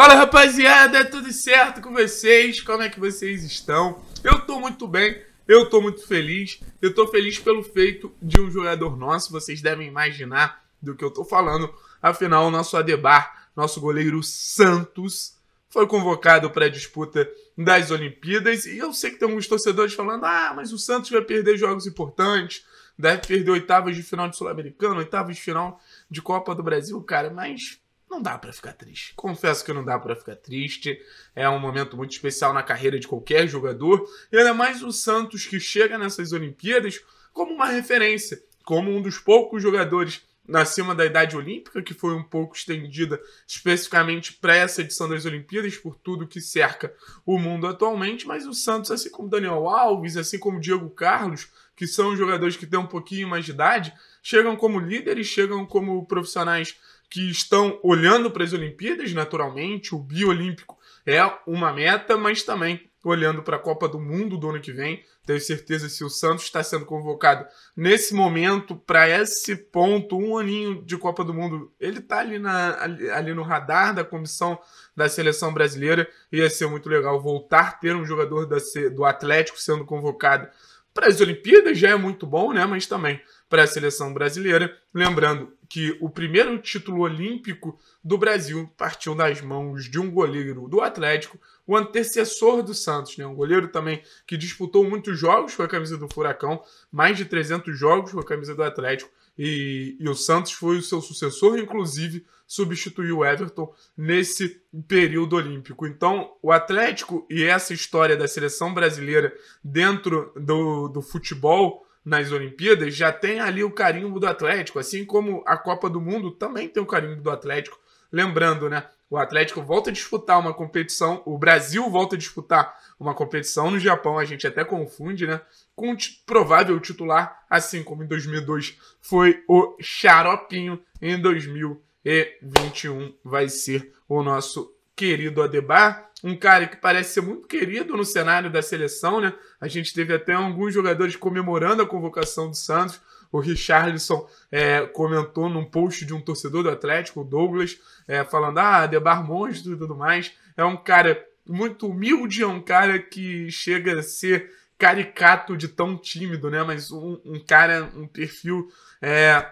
Fala rapaziada, tudo certo com vocês? Como é que vocês estão? Eu tô muito bem, eu tô muito feliz, eu tô feliz pelo feito de um jogador nosso, vocês devem imaginar do que eu tô falando. Afinal, o nosso Adebar, nosso goleiro Santos, foi convocado para a disputa das Olimpíadas. E eu sei que tem alguns torcedores falando: ah, mas o Santos vai perder jogos importantes, deve perder oitavas de final de Sul-Americano, oitavas de final de Copa do Brasil, cara. Mas não dá para ficar triste. Confesso que não dá para ficar triste. É um momento muito especial na carreira de qualquer jogador, e ainda mais o Santos que chega nessas Olimpíadas como uma referência, como um dos poucos jogadores acima da idade olímpica, que foi um pouco estendida especificamente para essa edição das Olimpíadas, por tudo que cerca o mundo atualmente, mas o Santos, assim como Daniel Alves, assim como Diego Carlos, que são jogadores que têm um pouquinho mais de idade, chegam como líderes, chegam como profissionais que estão olhando para as Olimpíadas, naturalmente, o biolímpico é uma meta, mas também olhando para a Copa do Mundo do ano que vem. Tenho certeza se o Santos está sendo convocado nesse momento para esse ponto, um aninho de Copa do Mundo, ele está ali, na, ali, ali no radar da comissão da seleção brasileira. Ia ser muito legal voltar a ter um jogador da, do Atlético sendo convocado para as Olimpíadas, já é muito bom, né? Mas também para a seleção brasileira. Lembrando que o primeiro título olímpico do Brasil partiu das mãos de um goleiro do Atlético, o antecessor do Santos, né? um goleiro também que disputou muitos jogos com a camisa do Furacão, mais de 300 jogos com a camisa do Atlético, e, e, o Santos foi o seu sucessor, inclusive substituiu o Everton nesse período olímpico. Então, o Atlético e essa história da seleção brasileira dentro do, do futebol nas Olimpíadas já tem ali o carimbo do Atlético, assim como a Copa do Mundo também tem o carimbo do Atlético. Lembrando, né? O Atlético volta a disputar uma competição, o Brasil volta a disputar uma competição no Japão, a gente até confunde, né? Com o provável titular, assim como em 2002 foi o Xaropinho, em 2021 vai ser o nosso querido Adebar, um cara que parece ser muito querido no cenário da seleção, né? A gente teve até alguns jogadores comemorando a convocação do Santos. O Richarlison é, comentou num post de um torcedor do Atlético, o Douglas, é, falando: ah, Adebar monstro e tudo mais. É um cara muito humilde, é um cara que chega a ser caricato de tão tímido, né? Mas um, um cara, um perfil é,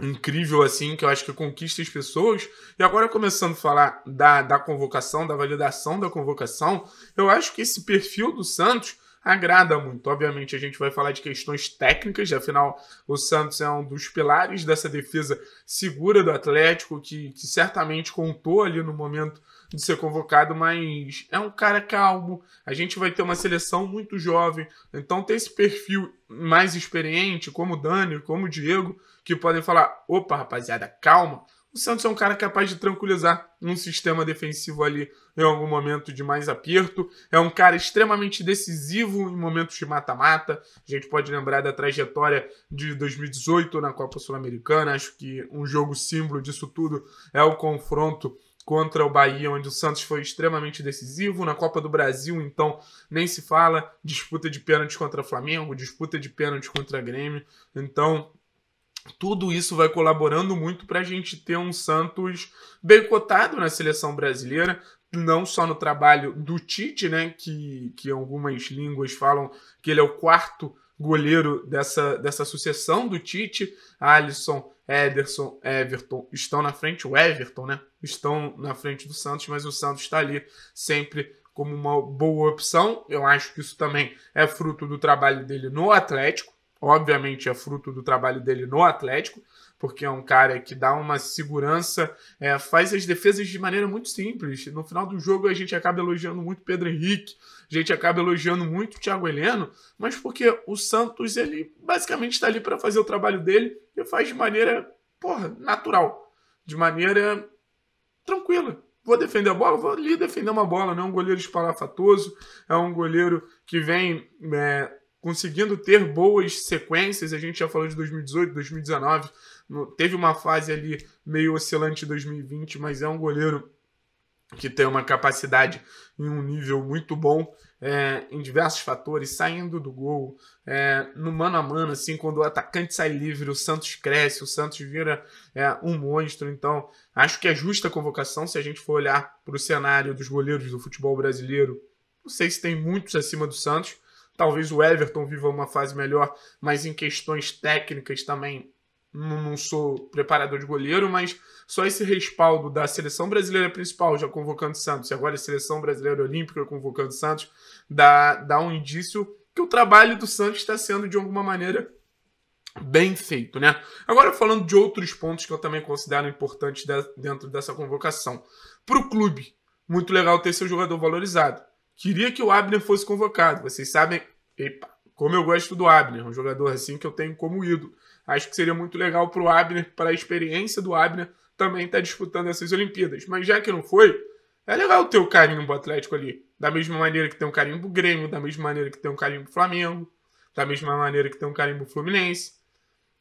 incrível assim, que eu acho que conquista as pessoas. E agora começando a falar da, da convocação, da validação da convocação, eu acho que esse perfil do Santos agrada muito. Obviamente, a gente vai falar de questões técnicas, afinal, o Santos é um dos pilares dessa defesa segura do Atlético, que, que certamente contou ali no momento de ser convocado, mas é um cara calmo. A gente vai ter uma seleção muito jovem, então ter esse perfil mais experiente, como o Dani, como o Diego, que podem falar: opa, rapaziada, calma. O Santos é um cara capaz de tranquilizar um sistema defensivo ali em algum momento de mais aperto. É um cara extremamente decisivo em momentos de mata-mata. A gente pode lembrar da trajetória de 2018 na Copa Sul-Americana. Acho que um jogo símbolo disso tudo é o confronto contra o Bahia, onde o Santos foi extremamente decisivo. Na Copa do Brasil, então, nem se fala. Disputa de pênalti contra Flamengo, disputa de pênalti contra Grêmio. Então, tudo isso vai colaborando muito para a gente ter um Santos bem cotado na seleção brasileira, não só no trabalho do Tite, né, que, que algumas línguas falam que ele é o quarto goleiro dessa, dessa sucessão do Tite, Alisson, Ederson, Everton estão na frente, o Everton, né? Estão na frente do Santos, mas o Santos está ali sempre como uma boa opção. Eu acho que isso também é fruto do trabalho dele no Atlético obviamente é fruto do trabalho dele no Atlético, porque é um cara que dá uma segurança, é, faz as defesas de maneira muito simples. No final do jogo a gente acaba elogiando muito Pedro Henrique, a gente acaba elogiando muito o Thiago Heleno, mas porque o Santos ele basicamente está ali para fazer o trabalho dele e faz de maneira, porra, natural, de maneira tranquila. Vou defender a bola, vou ali defender uma bola, não é um goleiro espalhafatoso, é um goleiro que vem é, conseguindo ter boas sequências. A gente já falou de 2018, 2019. No, teve uma fase ali meio oscilante em 2020, mas é um goleiro que tem uma capacidade em um nível muito bom é, em diversos fatores, saindo do gol, é, no mano a mano, assim, quando o atacante sai livre, o Santos cresce, o Santos vira é, um monstro. Então, acho que é justa a convocação se a gente for olhar para o cenário dos goleiros do futebol brasileiro. Não sei se tem muitos acima do Santos, Talvez o Everton viva uma fase melhor, mas em questões técnicas também não, sou preparador de goleiro, mas só esse respaldo da seleção brasileira principal, já convocando Santos, e agora a seleção brasileira olímpica convocando Santos, dá, dá um indício que o trabalho do Santos está sendo, de alguma maneira, bem feito, né? Agora falando de outros pontos que eu também considero importantes dentro dessa convocação. Para o clube, muito legal ter seu jogador valorizado. Queria que o Abner fosse convocado. Vocês sabem epa, como eu gosto do Abner, um jogador assim que eu tenho como ídolo. Acho que seria muito legal para o Abner, para a experiência do Abner também estar tá disputando essas Olimpíadas. Mas já que não foi, é legal ter o carinho pro Atlético ali. Da mesma maneira que tem um carinho pro Grêmio, da mesma maneira que tem um carinho pro Flamengo, da mesma maneira que tem um carinho pro Fluminense.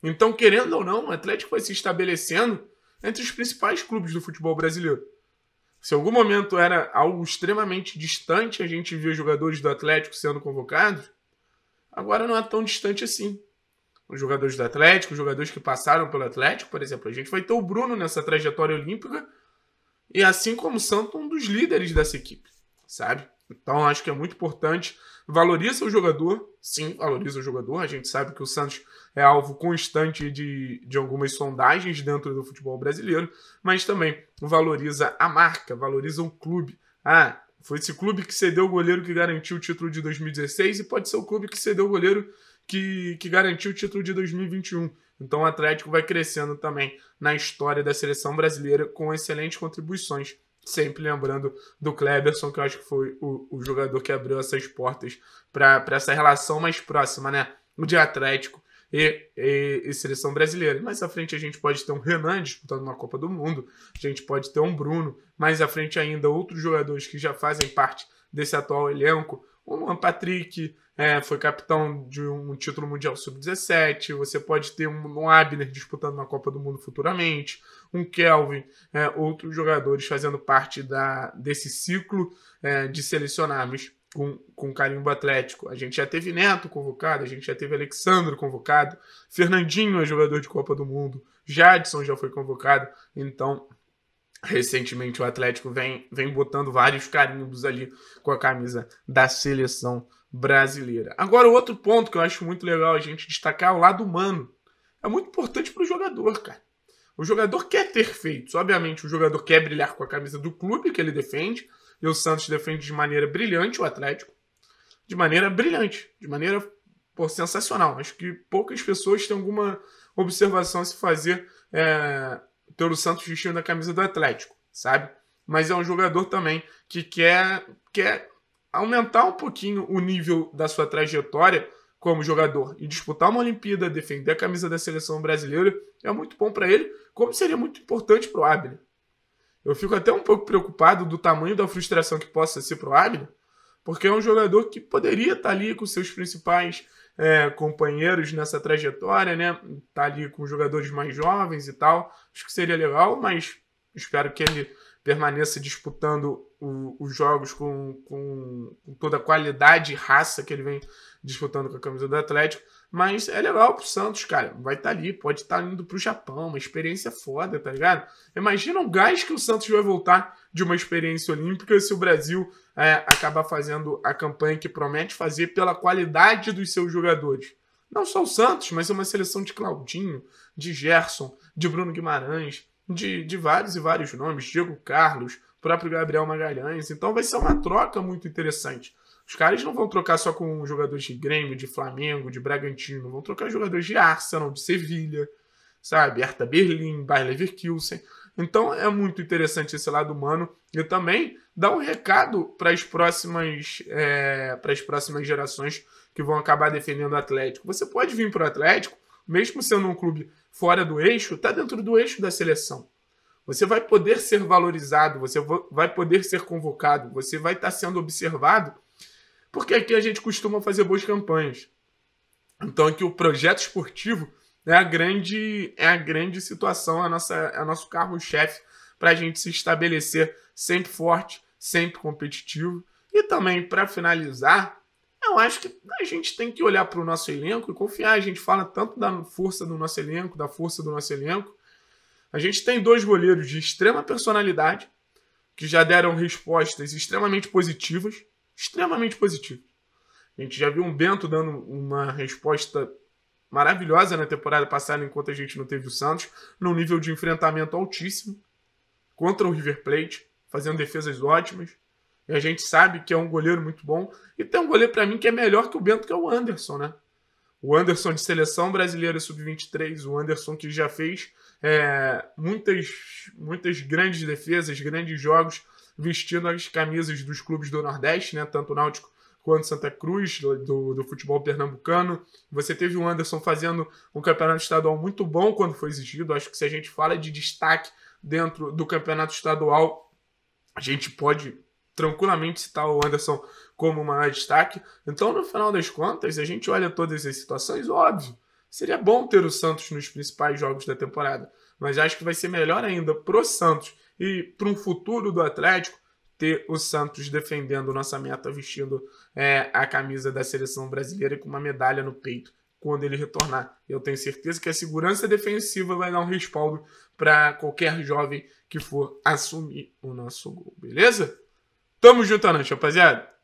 Então, querendo ou não, o Atlético vai se estabelecendo entre os principais clubes do futebol brasileiro. Se algum momento era algo extremamente distante, a gente via jogadores do Atlético sendo convocados, agora não é tão distante assim. Os jogadores do Atlético, os jogadores que passaram pelo Atlético, por exemplo, a gente vai ter o Bruno nessa trajetória olímpica, e assim como o Santos, um dos líderes dessa equipe, sabe? Então acho que é muito importante. Valoriza o jogador, sim, valoriza o jogador. A gente sabe que o Santos é alvo constante de, de algumas sondagens dentro do futebol brasileiro, mas também valoriza a marca, valoriza o clube. Ah, foi esse clube que cedeu o goleiro que garantiu o título de 2016 e pode ser o clube que cedeu o goleiro que, que garantiu o título de 2021. Então o Atlético vai crescendo também na história da seleção brasileira com excelentes contribuições sempre lembrando do Kleberson, que eu acho que foi o, o jogador que abriu essas portas para essa relação mais próxima, né? De Atlético e, e, e, seleção brasileira. Mais à frente a gente pode ter um Renan disputando uma Copa do Mundo, a gente pode ter um Bruno, mais à frente ainda outros jogadores que já fazem parte desse atual elenco, o Luan Patrick, é, foi capitão de um título mundial sub-17, você pode ter um, um Abner disputando na Copa do Mundo futuramente, um Kelvin, é, outros jogadores fazendo parte da, desse ciclo é, de selecionáveis com, com carimbo atlético. A gente já teve Neto convocado, a gente já teve Alexandre convocado, Fernandinho é jogador de Copa do Mundo, Jadson já foi convocado, então Recentemente o Atlético vem, vem botando vários carimbos ali com a camisa da seleção brasileira. Agora, outro ponto que eu acho muito legal a gente destacar é o lado humano. É muito importante para o jogador, cara. O jogador quer ter feitos. Obviamente, o jogador quer brilhar com a camisa do clube que ele defende. E o Santos defende de maneira brilhante o Atlético. De maneira brilhante. De maneira pô, sensacional. Acho que poucas pessoas têm alguma observação a se fazer é, pelo então, Santos vestindo a camisa do Atlético, sabe? Mas é um jogador também que quer, quer aumentar um pouquinho o nível da sua trajetória como jogador e disputar uma Olimpíada, defender a camisa da seleção brasileira é muito bom para ele, como seria muito importante para o Abner. Eu fico até um pouco preocupado do tamanho da frustração que possa ser para o Abner, porque é um jogador que poderia estar tá ali com seus principais é, companheiros nessa trajetória, né? Tá ali com jogadores mais jovens e tal. Acho que seria legal, mas espero que ele permaneça disputando os jogos com, com, toda a qualidade e raça que ele vem disputando com a camisa do Atlético. Mas é legal pro Santos, cara. Vai estar tá ali, pode estar tá indo pro Japão, uma experiência foda, tá ligado? Imagina o gás que o Santos vai voltar de uma experiência olímpica se o Brasil é, acabar fazendo a campanha que promete fazer pela qualidade dos seus jogadores. Não só o Santos, mas é uma seleção de Claudinho, de Gerson, de Bruno Guimarães, de, de vários e vários nomes, Diego Carlos, próprio Gabriel Magalhães. Então vai ser uma troca muito interessante. Os caras não vão trocar só com jogadores de Grêmio, de Flamengo, de Bragantino, vão trocar jogadores de Arsenal, de Sevilha, sabe? Hertha Berlim, Bayer Leverkusen. Então é muito interessante esse lado humano e também dá um recado para as próximas é, para as próximas gerações que vão acabar defendendo o Atlético. Você pode vir para o Atlético, mesmo sendo um clube fora do eixo está dentro do eixo da seleção. Você vai poder ser valorizado, você vai poder ser convocado, você vai estar tá sendo observado, porque aqui a gente costuma fazer boas campanhas. Então aqui o projeto esportivo é a grande, é a grande situação, é, nossa, é nosso carro-chefe para a gente se estabelecer sempre forte, sempre competitivo. E também, para finalizar, eu acho que a gente tem que olhar para o nosso elenco e confiar. A gente fala tanto da força do nosso elenco, da força do nosso elenco. A gente tem dois goleiros de extrema personalidade que já deram respostas extremamente positivas. Extremamente positivas. A gente já viu um Bento dando uma resposta maravilhosa na temporada passada, enquanto a gente não teve o Santos, num nível de enfrentamento altíssimo contra o River Plate, fazendo defesas ótimas. E a gente sabe que é um goleiro muito bom. E tem um goleiro para mim que é melhor que o Bento, que é o Anderson, né? O Anderson de seleção brasileira sub-23, o Anderson que já fez é, muitas, muitas grandes defesas, grandes jogos, vestindo as camisas dos clubes do Nordeste, né? Tanto o Náutico quanto Santa Cruz, do, do futebol pernambucano. Você teve o Anderson fazendo um campeonato estadual muito bom quando foi exigido. Acho que se a gente fala de destaque dentro do campeonato estadual, a gente pode tranquilamente citar tá o Anderson como maior destaque. Então, no final das contas, a gente olha todas as situações, óbvio. Seria bom ter o Santos nos principais jogos da temporada, mas acho que vai ser melhor ainda pro Santos e para um futuro do Atlético ter o Santos defendendo nossa meta, vestindo é, a camisa da seleção brasileira e com uma medalha no peito quando ele retornar. Eu tenho certeza que a segurança defensiva vai dar um respaldo para qualquer jovem que for assumir o nosso gol, beleza? Tamo junto, noite, rapaziada.